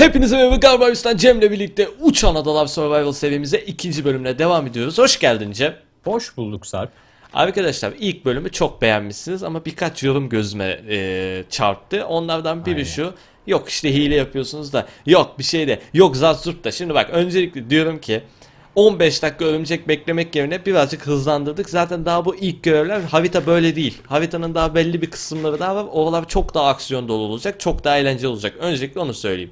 Hepinize merhaba Garbarüs'ten Cem'le birlikte Uçan Adalar Survival serimize ikinci bölümle devam ediyoruz. Hoş geldin Cem. Hoş bulduk Sarp. Arkadaşlar ilk bölümü çok beğenmişsiniz ama birkaç yorum gözüme e, çarptı. Onlardan biri Aynen. şu. Yok işte hile yapıyorsunuz da yok bir şey de yok zazzurt da. Şimdi bak öncelikle diyorum ki 15 dakika örümcek beklemek yerine birazcık hızlandırdık. Zaten daha bu ilk görevler harita böyle değil. Haritanın daha belli bir kısımları daha var. Oralar çok daha aksiyon dolu olacak. Çok daha eğlenceli olacak. Öncelikle onu söyleyeyim.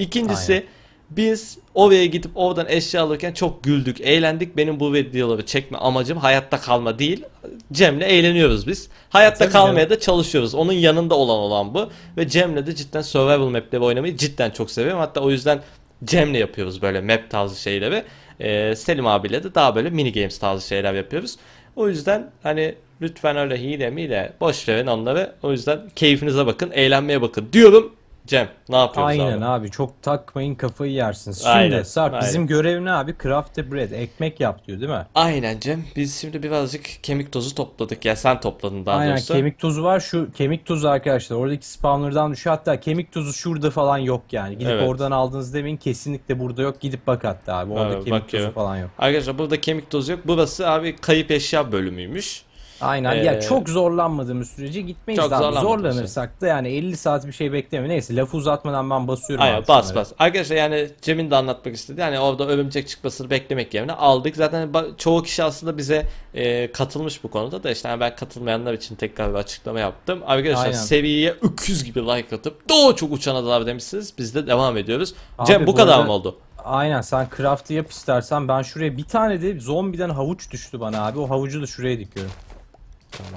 İkincisi Aynen. biz Ova'ya gidip oradan eşya alırken çok güldük, eğlendik. Benim bu videoları çekme amacım hayatta kalma değil. Cem'le eğleniyoruz biz. Hayatta Tabii kalmaya da çalışıyoruz. Onun yanında olan olan bu. Ve Cem'le de cidden survival map'leri oynamayı cidden çok seviyorum. Hatta o yüzden Cem'le yapıyoruz böyle map tarzı şeyleri. Ee, Selim abiyle de daha böyle mini games tarzı şeyler yapıyoruz. O yüzden hani lütfen öyle hile miyle boş verin onları. O yüzden keyfinize bakın, eğlenmeye bakın diyorum. Cem ne yapıyoruz Aynen abi? abi çok takmayın kafayı yersiniz. Şimdi aynen, Sarp aynen. bizim görev ne abi? Craft a bread ekmek yap diyor değil mi? Aynen Cem biz şimdi birazcık kemik tozu topladık ya sen topladın daha Aynen, doğrusu. Aynen kemik tozu var şu kemik tozu arkadaşlar oradaki spawner'dan düşüyor hatta kemik tozu şurada falan yok yani. Gidip evet. oradan aldınız demeyin kesinlikle burada yok gidip bak hatta abi orada evet, kemik bakıyorum. tozu falan yok. Arkadaşlar burada kemik tozu yok burası abi kayıp eşya bölümüymüş. Aynen. Ee, ya çok zorlanmadığımız sürece gitmeyiz çok abi. Zorlanırsak da yani 50 saat bir şey bekleme. Neyse lafı uzatmadan ben basıyorum. Aynen bas sanırım. bas. Arkadaşlar yani Cem'in de anlatmak istedi. Yani orada örümcek çıkmasını beklemek yerine aldık. Zaten çoğu kişi aslında bize e, katılmış bu konuda da işte yani ben katılmayanlar için tekrar bir açıklama yaptım. Arkadaşlar Aynen. seriye öküz gibi like atıp doğu çok uçan adalar demişsiniz. Biz de devam ediyoruz. Abi, Cem bu, bu kadar arada... mı oldu? Aynen sen craft'ı yap istersen ben şuraya bir tane de zombiden havuç düştü bana abi. O havucu da şuraya dikiyorum.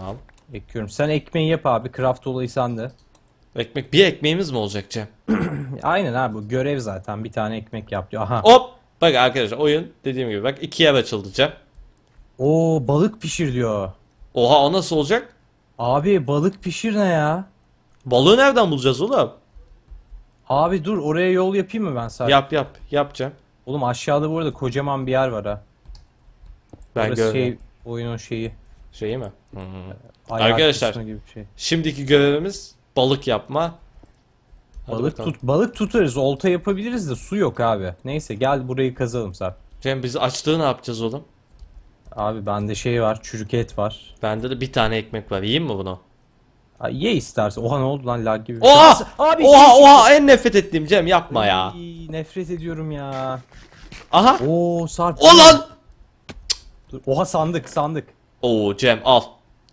Al. Ekliyorum. Sen ekmeği yap abi. Craft olayı sende. Ekmek. Bir ekmeğimiz mi olacak Cem? Aynen abi. Bu görev zaten. Bir tane ekmek yap diyor. Aha. Hop. Bak arkadaşlar oyun dediğim gibi bak ikiye açıldı Cem. Oo balık pişir diyor. Oha o nasıl olacak? Abi balık pişir ne ya? Balığı nereden bulacağız oğlum? Abi dur oraya yol yapayım mı ben sadece? Yap yap. Yapacağım. Oğlum aşağıda bu arada kocaman bir yer var ha. Ben Orası görmedim. şey oyunun şeyi. Şeyi mi? Hmm. Ee, Ayağı Arkadaşlar gibi bir şey. şimdiki görevimiz balık yapma. Hadi balık bakalım. tut balık tutarız, olta yapabiliriz de su yok abi. Neyse gel burayı kazalım sen. Cem biz açlığı ne yapacağız oğlum? Abi bende şey var, çürük et var. Bende de bir tane ekmek var. Yiyeyim mi bunu? Aa, ye istersen. Oha ne oldu lan lag gibi. Şey. Oha! Abi, oha şey, oha şey. en nefret ettiğim Cem yapma Ay, ya. Nefret ediyorum ya. Aha. Oo sarp. Olan. Oha sandık sandık. Oo Cem al.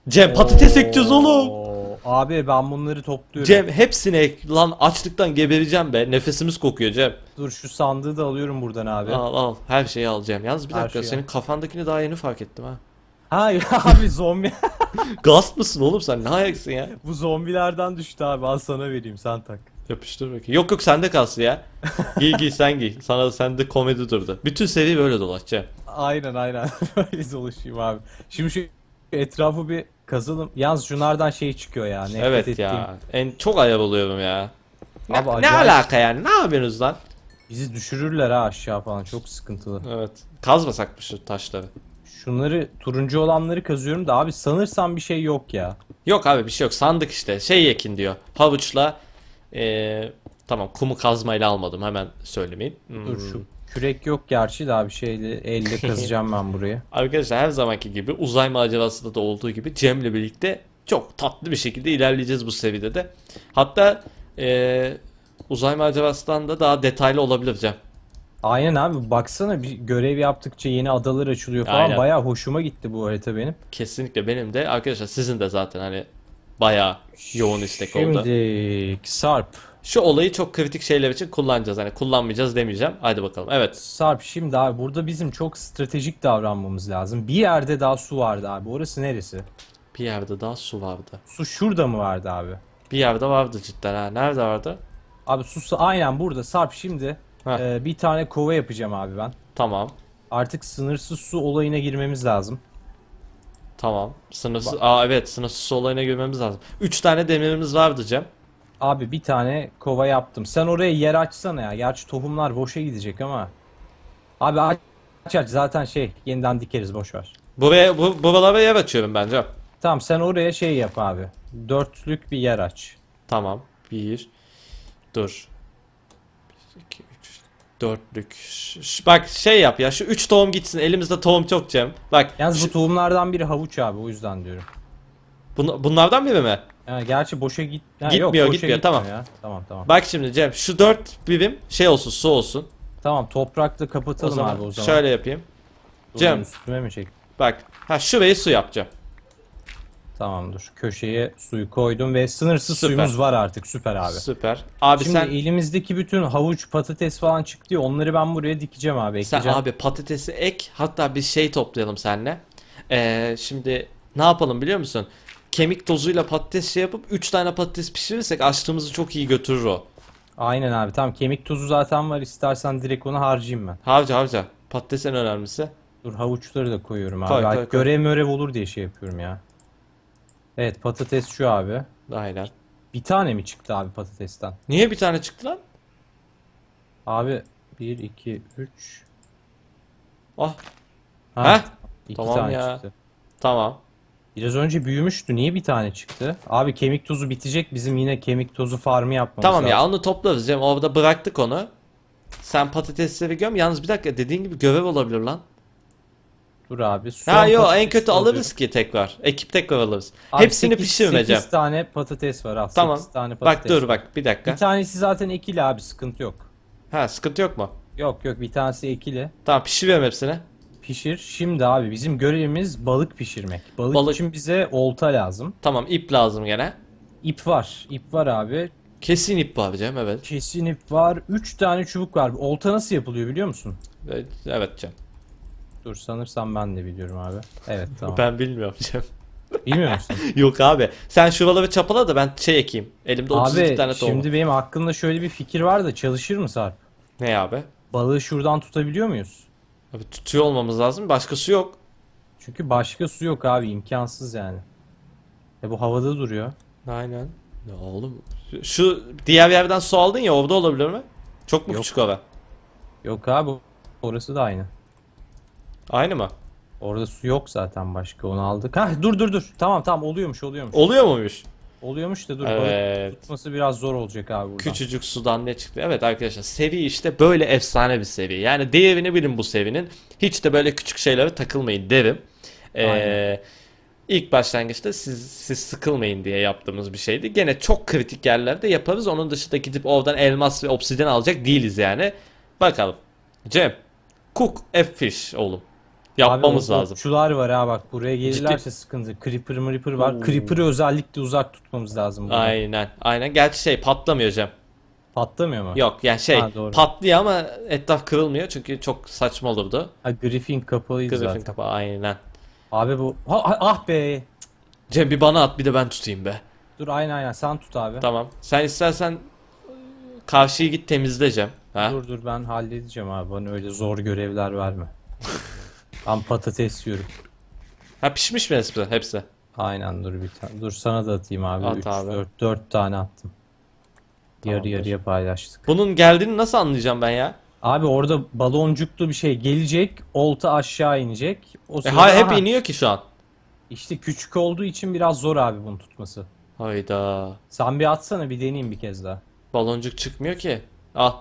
Cem patates ekeceğiz oğlum. Abi ben bunları topluyorum. Cem hepsini ek. Lan açlıktan gebereceğim be. Nefesimiz kokuyor Cem. Dur şu sandığı da alıyorum buradan abi. Al al. Her şeyi al Cem. Yalnız bir Her dakika şeyi senin al. kafandakini daha yeni fark ettim ha. Ha abi zombi. Gast mısın oğlum sen? Ne ayaksın ya? Bu zombilerden düştü abi. Al sana vereyim sen tak. Yapıştır bakayım. Yok yok sende kalsın ya. giy giy sen giy. Sana sende komedi durdu. Bütün seri böyle dolaşacağım. Aynen aynen. böyle dolaşayım abi. Şimdi şu etrafı bir kazalım. Yalnız şunlardan şey çıkıyor ya. Nefret evet ettiğim. ya. En çok ayıp oluyorum ya. Ne, abi, ne acayip... alaka yani? Ne yapıyorsunuz lan? Bizi düşürürler ha aşağı falan. Çok sıkıntılı. Evet. Kazmasak mı şu taşları? Şunları turuncu olanları kazıyorum da abi sanırsam bir şey yok ya. Yok abi bir şey yok. Sandık işte. Şey yekin diyor. Havuçla ee, tamam kumu kazmayla almadım hemen söylemeyeyim. Hmm. Dur şu kürek yok gerçi daha bir şeyle elle kazacağım ben burayı. Arkadaşlar her zamanki gibi uzay macerasında da olduğu gibi Cem'le birlikte çok tatlı bir şekilde ilerleyeceğiz bu seviyede de. Hatta e, uzay macerasından da daha detaylı olabilir Cem. Aynen abi baksana bir görev yaptıkça yeni adalar açılıyor falan Aynen. bayağı hoşuma gitti bu harita benim. Kesinlikle benim de arkadaşlar sizin de zaten hani bayağı yoğun istek Şimdi, oldu. Şimdi Sarp. Şu olayı çok kritik şeyler için kullanacağız. Hani kullanmayacağız demeyeceğim. haydi bakalım. Evet. Sarp şimdi abi burada bizim çok stratejik davranmamız lazım. Bir yerde daha su vardı abi. Orası neresi? Bir yerde daha su vardı. Su şurada mı vardı abi? Bir yerde vardı cidden ha. Nerede vardı? Abi su aynen burada. Sarp şimdi e, bir tane kova yapacağım abi ben. Tamam. Artık sınırsız su olayına girmemiz lazım. Tamam. Sınırsız. Bak. Aa evet sınırsız olayına girmemiz lazım. 3 tane demirimiz vardı Cem. Abi bir tane kova yaptım. Sen oraya yer açsana ya. Gerçi tohumlar boşa gidecek ama. Abi aç aç, aç. zaten şey yeniden dikeriz boş ver. Buraya bu, buralara yer açıyorum bence. Tamam sen oraya şey yap abi. Dörtlük bir yer aç. Tamam. Bir. Dur. Dörtlük. Ş- Bak şey yap ya şu üç tohum gitsin. Elimizde tohum çok Cem. Bak Yalnız bu tohumlardan biri havuç abi o yüzden diyorum. bunu- bunlardan biri mi? Ha, gerçi boşa git... Ha, Gitmiyor, boşa gitmiyor, tamam. ya. Tamam tamam. Bak şimdi Cem şu dört birim şey olsun su olsun. Tamam toprakla O kapatalım zaman, abi o zaman. şöyle yapayım. Cem. Üstüme mi çek? Bak ha şurayı su yapacağım. Tamamdır. Köşeye suyu koydum ve sınırsız Süper. suyumuz var artık. Süper abi. Süper. Abi Şimdi sen elimizdeki bütün havuç, patates falan çıktı ya onları ben buraya dikeceğim abi. Ekleyeceğim. Sen abi patatesi ek. Hatta bir şey toplayalım seninle. Ee, şimdi ne yapalım biliyor musun? Kemik tozuyla patates şey yapıp 3 tane patates pişirirsek açtığımızı çok iyi götürür o. Aynen abi. Tamam kemik tozu zaten var. İstersen direkt onu harcayayım ben. Harca harca. Patates en önemlisi. Dur havuçları da koyuyorum abi. Koy, koy, koy. Görev mörev olur diye şey yapıyorum ya. Evet patates şu abi. Aynen. Bir tane mi çıktı abi patatesten? Niye bir tane çıktı lan? Abi 1, 2, 3. Ah. Ha? tamam tane ya. çıktı. Tamam. Biraz önce büyümüştü. Niye bir tane çıktı? Abi kemik tozu bitecek. Bizim yine kemik tozu farmı yapmamız Tamam lazım. ya onu toplarız. Cem orada bıraktık onu. Sen patatesleri göm. Yalnız bir dakika dediğin gibi görev olabilir lan. Dur abi. ha yok en kötü alırız ki tekrar. Ekip tekrar alırız. Abi Hepsini 8, pişirmeyeceğim. 8 tane patates var aslında. Tamam. 8 tane patates. Bak dur bak bir dakika. Bir tanesi zaten ekili abi sıkıntı yok. Ha sıkıntı yok mu? Yok yok bir tanesi ekili. Tamam pişiriyorum hepsini. Pişir. Şimdi abi bizim görevimiz balık pişirmek. Balık, balık. için bize olta lazım. Tamam ip lazım gene. İp var. İp var abi. Kesin ip var canım evet. Kesin ip var. 3 tane çubuk var. Olta nasıl yapılıyor biliyor musun? Evet, evet Cem. Dur sanırsam ben de biliyorum abi. Evet tamam. Ben bilmiyorum Cem. Bilmiyor musun? Yok abi. Sen şuraları çapala da ben şey ekeyim. Elimde 32 abi, tane tohum. Abi şimdi benim aklımda şöyle bir fikir var da çalışır mı Sarp? Ne abi? Balığı şuradan tutabiliyor muyuz? Abi tutuyor olmamız lazım. Başkası yok. Çünkü başka su yok abi. imkansız yani. E bu havada duruyor. Aynen. Ne oğlum. Şu diğer yerden su aldın ya orada olabilir mi? Çok mu Yok. küçük ova? Yok abi. Orası da aynı. Aynı mı? Orada su yok zaten başka onu aldık. Ha dur dur dur. Tamam tamam oluyormuş oluyormuş. Oluyor muymuş? Oluyormuş da dur evet. tutması biraz zor olacak abi buradan. Küçücük sudan ne çıktı? Evet arkadaşlar seviye işte böyle efsane bir seviye. Yani değerini bilin bu seviyenin. Hiç de böyle küçük şeylere takılmayın derim. Ee, Aynen. Ee, İlk başlangıçta siz, siz sıkılmayın diye yaptığımız bir şeydi. Gene çok kritik yerlerde yaparız. Onun dışında gidip oradan elmas ve obsidyen alacak değiliz yani. Bakalım. Cem. Cook F-Fish oğlum. Yapmamız Abi, lazım. Şular var ha bak buraya gelirlerse Ciddi... sıkıntı. Creeper Creeper var. Oo. Creeper'ı özellikle uzak tutmamız lazım. Burada. Aynen aynen. Gerçi şey patlamıyor Cem. Patlamıyor mu? Yok yani şey ha, patlıyor ama etraf kırılmıyor çünkü çok saçma olurdu. Ha, Griffin kapalıydı Griffin zaten. kapalı aynen. Abi bu ha, ah be. Cem bir bana at bir de ben tutayım be. Dur aynen aynen sen tut abi. Tamam. Sen istersen ıı, karşıyı git temizle Cem. Ha? Dur dur ben halledeceğim abi bana öyle zor görevler verme. Ben patates yiyorum. Ha pişmiş mi hepsi? hepsi? Aynen dur bir tane. Dur sana da atayım abi. At 3, abi. Dört 4 tane attım. Yarı yarıya paylaştık. Bunun geldiğini nasıl anlayacağım ben ya? Abi orada baloncuklu bir şey gelecek, olta aşağı inecek. O E, sırada ha, hep aha, iniyor ki şu an. işte küçük olduğu için biraz zor abi bunu tutması. Hayda. Sen bir atsana bir deneyeyim bir kez daha. Baloncuk çıkmıyor ki. Al.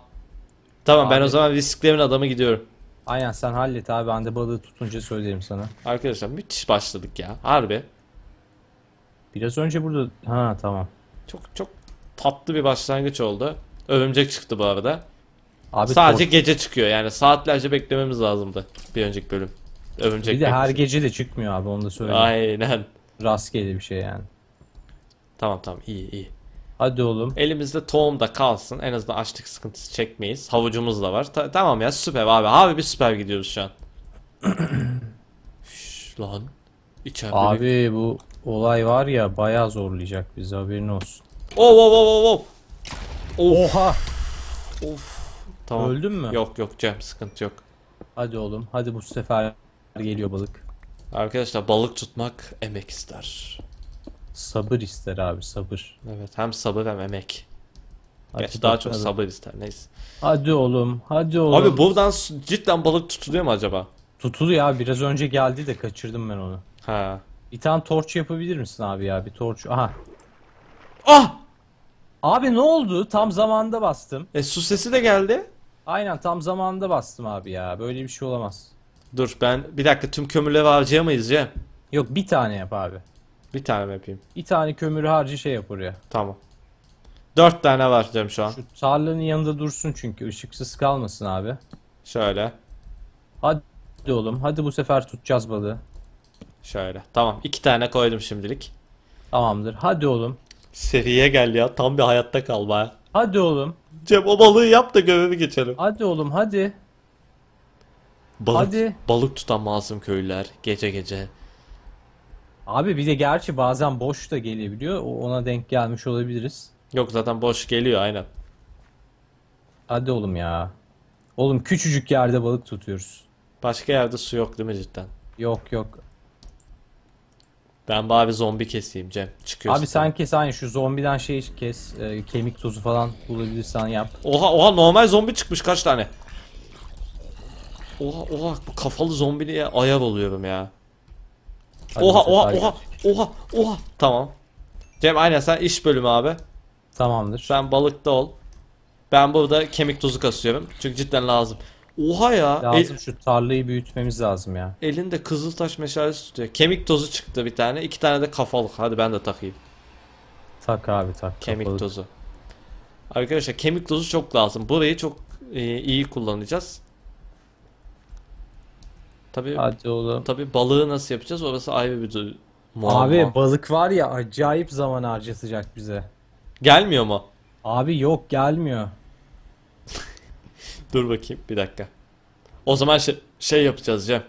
Tamam ben o zaman risklerin adamı gidiyorum. Aynen sen hallet abi ben de balığı tutunca söylerim sana. Arkadaşlar müthiş başladık ya. Harbi. Biraz önce burada... Ha tamam. Çok çok tatlı bir başlangıç oldu. Örümcek çıktı bu arada. Abi Sadece tor- gece çıkıyor yani saatlerce beklememiz lazımdı bir önceki bölüm. Örümcek bir de her gece de çıkmıyor abi onu da söyleyeyim. Aynen. Rastgele bir şey yani. Tamam tamam iyi iyi. Hadi oğlum. Elimizde tohum da kalsın. En azından açlık sıkıntısı çekmeyiz. Havucumuz da var. Ta tamam ya süper abi. Abi bir süper gidiyoruz şu an. Şş, lan. İçeride Abi bir... bu olay var ya baya zorlayacak bizi haberin olsun. Oh oh oh oh oh. Oha. Of. Tamam. Öldün mü? Yok yok Cem sıkıntı yok. Hadi oğlum hadi bu sefer geliyor balık. Arkadaşlar balık tutmak emek ister. Sabır ister abi sabır. Evet hem sabır hem emek. Gerçi daha çok sabır ister neyse. Hadi oğlum hadi oğlum. Abi buradan cidden balık tutuluyor mu acaba? Tutuluyor abi biraz önce geldi de kaçırdım ben onu. Ha. Bir tane torç yapabilir misin abi ya bir torç. Aha. Ah! Abi ne oldu? Tam zamanında bastım. E su sesi de geldi. Aynen tam zamanında bastım abi ya. Böyle bir şey olamaz. Dur ben bir dakika tüm kömürleri harcayamayız ya. Yok bir tane yap abi. Bir tane mi yapayım? Bir tane kömür harcı şey yap oraya. Tamam. Dört tane var diyorum şu an. Şu tarlanın yanında dursun çünkü ışıksız kalmasın abi. Şöyle. Hadi oğlum hadi bu sefer tutacağız balığı. Şöyle tamam iki tane koydum şimdilik. Tamamdır hadi oğlum. Seriye gel ya tam bir hayatta kal baya. Hadi oğlum. Cem o balığı yap da gömemi geçelim. Hadi oğlum hadi. Balık, hadi. balık tutan masum köylüler gece gece Abi bir de gerçi bazen boş da gelebiliyor. O- Ona denk gelmiş olabiliriz. Yok zaten boş geliyor aynen. Hadi oğlum ya. Oğlum küçücük yerde balık tutuyoruz. Başka yerde su yok değil mi cidden? Yok yok. Ben bari zombi keseyim Cem. Çıkıyorsun. Abi sen kes aynı şu zombiden şey kes. e, kemik tozu falan bulabilirsen yap. Oha oha normal zombi çıkmış kaç tane? Oha oha bu kafalı zombiye ayar oluyorum ya. Oha oha oha oha oha. Tamam. Cem aynen sen iş bölümü abi. Tamamdır. Sen balıkta ol. Ben burada kemik tozu kasıyorum. Çünkü cidden lazım. Oha ya. Lazım El... şu tarlayı büyütmemiz lazım ya. Elinde kızıltaş meşalesi tutuyor. Kemik tozu çıktı bir tane. iki tane de kafalık. Hadi ben de takayım. Tak abi tak. Kemik kafalık. tozu. Arkadaşlar kemik tozu çok lazım. Burayı çok e, iyi kullanacağız. Tabii, Hadi oğlum. tabii balığı nasıl yapacağız orası ayrı bir muamma. Abi balık var ya acayip zaman harcatacak bize. Gelmiyor mu? Abi yok gelmiyor. Dur bakayım bir dakika. O zaman şey, şey yapacağız Cem.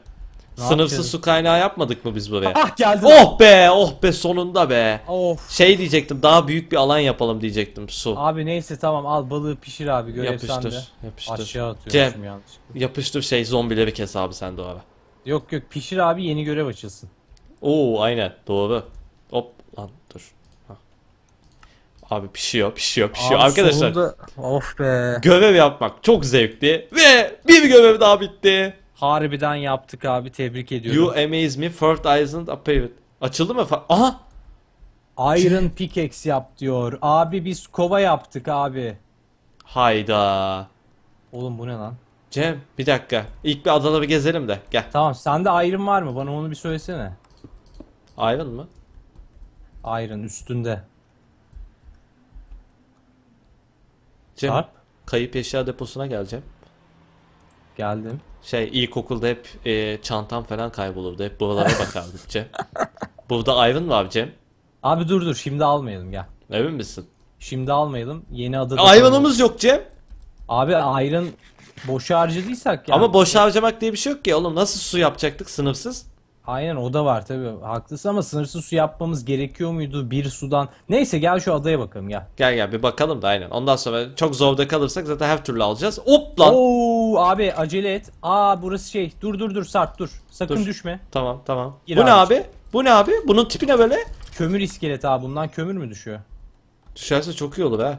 Ne Sınırsız yapacağız? su kaynağı yapmadık mı biz buraya? Ah geldi. Oh be, oh be sonunda be. Of. Şey diyecektim, daha büyük bir alan yapalım diyecektim su. Abi neyse tamam al balığı pişir abi görev yapıştır, sende. Yapıştır. Aşağı atıyormuşum Cem, yanlış. Yapıştır şey zombileri kes abi sen de o ara. Yok yok pişir abi yeni görev açılsın. Oo aynen doğru. Hop lan dur. Abi pişiyor pişiyor pişiyor. Abi Arkadaşlar sonunda... of be. görev yapmak çok zevkli ve bir görev daha bitti. Harbiden yaptık abi tebrik ediyorum. You amaze me Fort Island Apparent. Açıldı mı? Aha! Iron pickaxe yap diyor. Abi biz kova yaptık abi. Hayda. Oğlum bu ne lan? Cem bir dakika. İlk bir adaları gezelim de gel. Tamam sende Iron var mı? Bana onu bir söylesene. Iron mı? Iron üstünde. Cem Sarp. kayıp eşya deposuna geleceğim. Geldim. Şey ilkokulda hep e, çantam falan kaybolurdu. Hep buralara bakardık Cem. Burada Iron var Cem. Abi dur dur şimdi almayalım gel. Emin misin? Şimdi almayalım. Yeni adada... Iron'ımız yok Cem. Abi Iron Boş harcadıysak ya. Ama boş harcamak diye bir şey yok ki oğlum. Nasıl su yapacaktık sınıfsız? Aynen o da var tabii. Haklısın ama sınırsız su yapmamız gerekiyor muydu bir sudan? Neyse gel şu adaya bakalım gel. Gel gel bir bakalım da aynen. Ondan sonra çok zorda kalırsak zaten her türlü alacağız. Hop lan. Oo abi acele et. Aa burası şey. Dur dur dur Sarp dur. Sakın Dur. düşme. Tamam tamam. Gir Bu ne abi. Bu ne abi? Bunun tipi ne böyle? Kömür iskelet abi bundan kömür mü düşüyor? Düşerse çok iyi olur ha.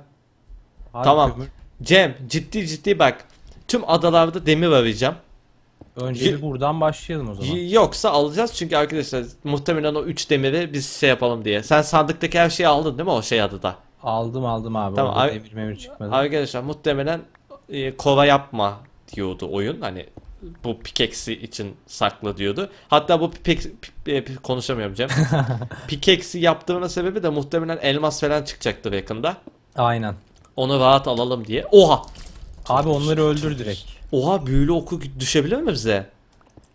Abi Tamam. kömür- Cem ciddi ciddi bak. Tüm adalarda demir arayacağım. Önce bir buradan başlayalım o zaman. Yoksa alacağız çünkü arkadaşlar muhtemelen o 3 demiri biz şey yapalım diye. Sen sandıktaki her şeyi aldın değil mi o şey adada? Aldım aldım abi. Tamam, Orada demir memir çıkmadı. Arkadaşlar muhtemelen e, kova yapma diyordu oyun. Hani bu pikeksi için sakla diyordu. Hatta bu pik, konuşamıyorum Cem. pikeksi yaptığına sebebi de muhtemelen elmas falan çıkacaktı yakında. Aynen. Onu rahat alalım diye. Oha! Abi onları öldür direkt. Oha büyülü oku düşebilir mi bize?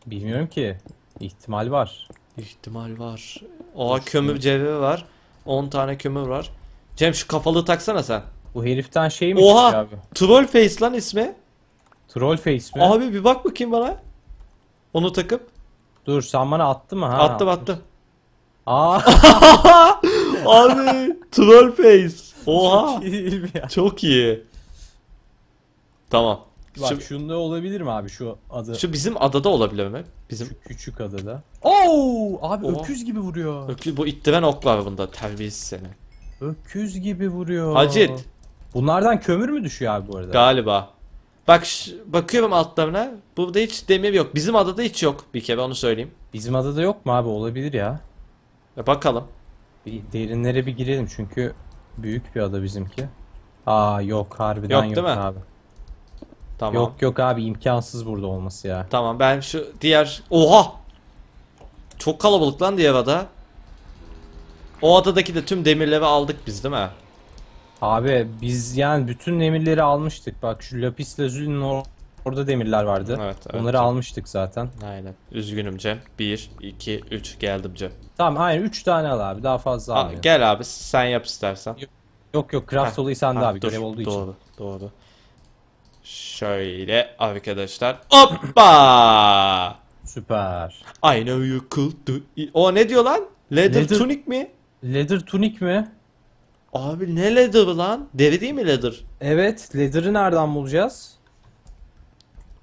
Bilmiyorum ki. İhtimal var. İhtimal var. Oha kömür cevheri var. 10 tane kömür var. Cem şu kafalı taksana sen. Bu heriften şey mi Oha! abi? Troll face lan ismi. Troll face mi? Abi bir bak bakayım bana. Onu takıp. Dur sen bana attı mı ha? Attım attım. Aa. abi troll face. Oha. Çok iyi. Çok iyi. Tamam. Bak şu, şunda olabilir mi abi şu adı? Şu bizim adada olabilir mi? Bizim şu küçük adada. Oo! Abi Oha. öküz gibi vuruyor. Öküz, bu ittiren oklar bunda terbiyesiz seni. Öküz gibi vuruyor. Hacit. Bunlardan kömür mü düşüyor abi bu arada? Galiba. Bak bakıyorum altlarına. Burada hiç demir yok. Bizim adada hiç yok bir kere onu söyleyeyim. Bizim adada yok mu abi? Olabilir ya. E bakalım. Bir derinlere bir girelim çünkü büyük bir ada bizimki. Aa yok harbiden yok, yok değil mi? abi. Tamam. Yok yok abi imkansız burada olması ya. Tamam ben şu diğer... Oha! Çok kalabalık lan diğer ada. O adadaki de tüm demirleri aldık biz değil mi? Abi biz yani bütün demirleri almıştık. Bak şu lapis lazulinin or orada demirler vardı. Evet, evet. Onları almıştık zaten. Aynen. Üzgünüm Cem. 1, 2, 3 geldim Cem. Tamam aynen 3 tane al abi daha fazla al. Gel abi sen yap istersen. Yok yok, yok craft olayı sende abi dur, görev olduğu doğru, için. Doğru doğru. Şöyle arkadaşlar. Hoppa! Süper. I know you could do O ne diyor lan? Leather, leather tunic mi? Leather tunic mi? Abi ne leather lan? Deri değil mi leather? Evet. Leather'ı nereden bulacağız?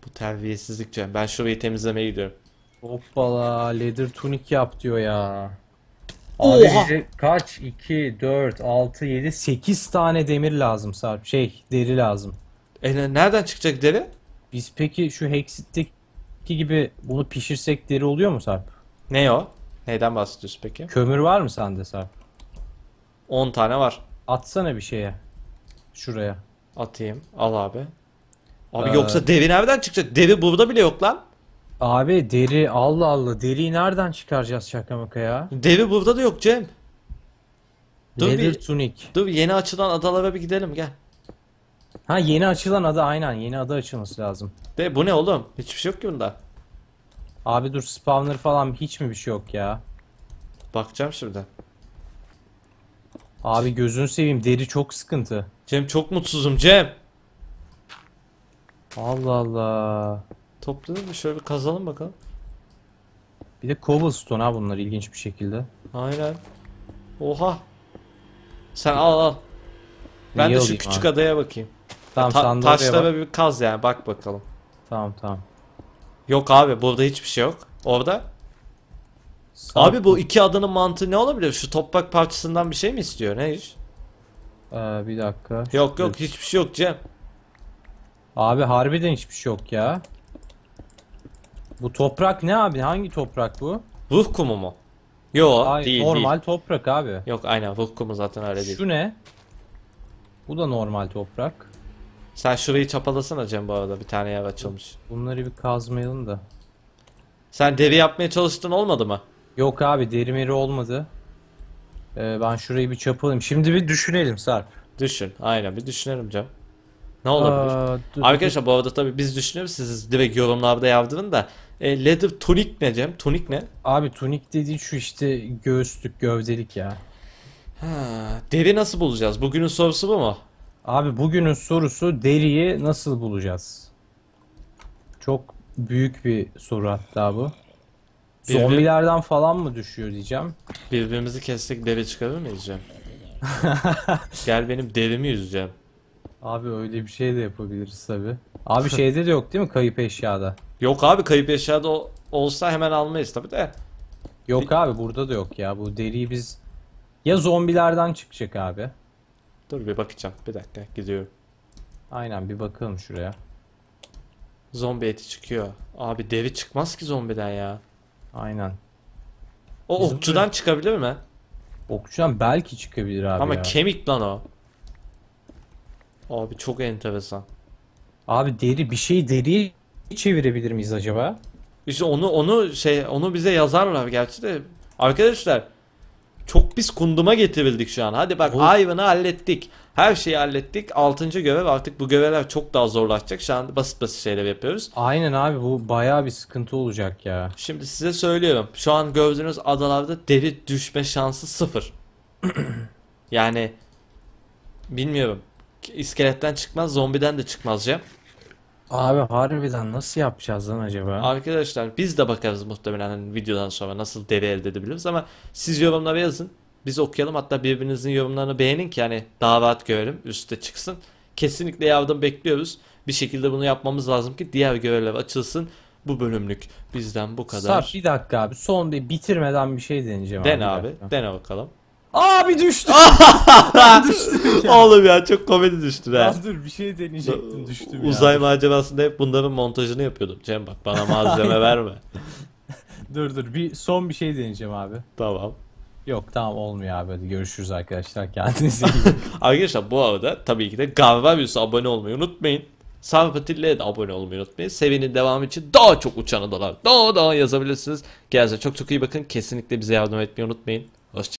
Bu terbiyesizlik canım. Ben şurayı temizlemeye gidiyorum. Hoppala. Leather tunic yap diyor ya. Abi Oha. bize kaç? 2, 4, 6, 7, 8 tane demir lazım Sarp. Şey deri lazım. E nereden çıkacak deri? Biz peki şu Hexit'teki gibi bunu pişirsek deri oluyor mu Sarp? Ne o? Neyden bahsediyorsun peki? Kömür var mı sende Sarp? 10 tane var. Atsana bir şeye. Şuraya. Atayım. Al abi. Abi ee... yoksa deri nereden çıkacak? Deri burada bile yok lan. Abi deri Allah Allah deriyi nereden çıkaracağız şakamaka ya? Deri burada da yok Cem. Dur Leather bir, tunik. Dur yeni açılan adalara bir gidelim gel. Ha yeni açılan adı aynen yeni adı açılması lazım. De bu ne oğlum? Hiçbir şey yok ki bunda. Abi dur spawner falan hiç mi bir şey yok ya? Bakacağım şimdi. Abi gözünü seveyim deri çok sıkıntı. Cem çok mutsuzum Cem. Allah Allah. Topladın mı? Şöyle bir kazalım bakalım. Bir de cobblestone ha bunlar ilginç bir şekilde. Aynen. Oha. Sen al al. Ben Niye de şu küçük abi? adaya bakayım. Tamam Ta sandığa taşla bak. bir kaz yani bak bakalım. Tamam tamam. Yok abi burada hiçbir şey yok. Orada? Sandık. Abi bu iki adının mantığı ne olabilir? Şu toprak parçasından bir şey mi istiyor? Ne iş? Ee, bir dakika. Yok yok hiçbir şey yok Cem. Abi harbiden hiçbir şey yok ya. Bu toprak ne abi? Hangi toprak bu? Ruh kumu mu? Yo Ay, değil Normal değil. toprak abi. Yok aynen ruh kumu zaten öyle değil. Şu ne? Bu da normal toprak. Sen şurayı çapalasana Cem bu arada bir tane yer açılmış. Bunları bir kazmayalım da. Sen deri yapmaya çalıştın olmadı mı? Yok abi deri meri olmadı. Ee, ben şurayı bir çapalayım. Şimdi bir düşünelim Sarp. Düşün. Aynen bir düşünelim Cem. Ne olabilir? Aa, Arkadaşlar bu arada tabi biz düşünüyoruz. Siz direkt yorumlarda yazdırın da. E, leather tunik ne Cem? Tunik ne? Abi tunik dediğin şu işte göğüslük, gövdelik ya. Ha, deri nasıl bulacağız? Bugünün sorusu bu mu? Abi bugünün sorusu deriyi nasıl bulacağız? Çok büyük bir soru hatta bu. Birbir... Zombilerden falan mı düşüyor diyeceğim. Birbirimizi kestik deri çıkarır mı diyeceğim. Gel benim derimi yüzeceğim. Abi öyle bir şey de yapabiliriz tabi. Abi şeyde de yok değil mi kayıp eşyada? Yok abi kayıp eşyada o, olsa hemen almayız tabi de. Yok abi burada da yok ya. Bu deriyi biz ya zombilerden çıkacak abi. Dur bir bakacağım. Bir dakika gidiyorum. Aynen bir bakalım şuraya. Zombi eti çıkıyor. Abi deri çıkmaz ki zombiden ya. Aynen. O Bizim okçudan de... çıkabilir mi? Okçudan belki çıkabilir abi Ama ya. kemik lan o. Abi çok enteresan. Abi deri bir şey deriye çevirebilir miyiz acaba? İşte onu onu şey onu bize yazarlar gerçi de. Arkadaşlar çok biz kunduma getirildik şu an. Hadi bak Oğlum. Ivan'ı hallettik. Her şeyi hallettik. Altıncı görev artık bu görevler çok daha zorlaşacak. Şu an basit basit şeyler yapıyoruz. Aynen abi bu bayağı bir sıkıntı olacak ya. Şimdi size söylüyorum. Şu an gördüğünüz adalarda deri düşme şansı sıfır. yani bilmiyorum. İskeletten çıkmaz zombiden de çıkmaz Cem. Abi harbiden nasıl yapacağız lan acaba? Arkadaşlar biz de bakarız muhtemelen hani videodan sonra nasıl deve elde edebiliriz ama siz yorumlara yazın. Biz okuyalım hatta birbirinizin yorumlarını beğenin ki hani davet görelim üstte çıksın. Kesinlikle yardım bekliyoruz. Bir şekilde bunu yapmamız lazım ki diğer görevler açılsın. Bu bölümlük bizden bu kadar. Sarp bir dakika abi son değil bitirmeden bir şey deneyeceğim Den abi. abi. Dene bakalım. Abi düştü. düştü Oğlum ya çok komedi düştü ha. Az dur bir şey deneyecektim düştüm Uzay ya. Uzay macerasında hep bunların montajını yapıyordum. Cem bak bana malzeme verme. dur dur bir son bir şey deneyeceğim abi. Tamam. Yok tamam olmuyor abi hadi görüşürüz arkadaşlar kendinize iyi arkadaşlar bu arada tabii ki de Garvarius'a abone olmayı unutmayın. Sarpatille'ye de abone olmayı unutmayın. Sevinin devamı için daha çok uçan adalar daha daha yazabilirsiniz. Gerçekten çok çok iyi bakın. Kesinlikle bize yardım etmeyi unutmayın. Hoşçakalın.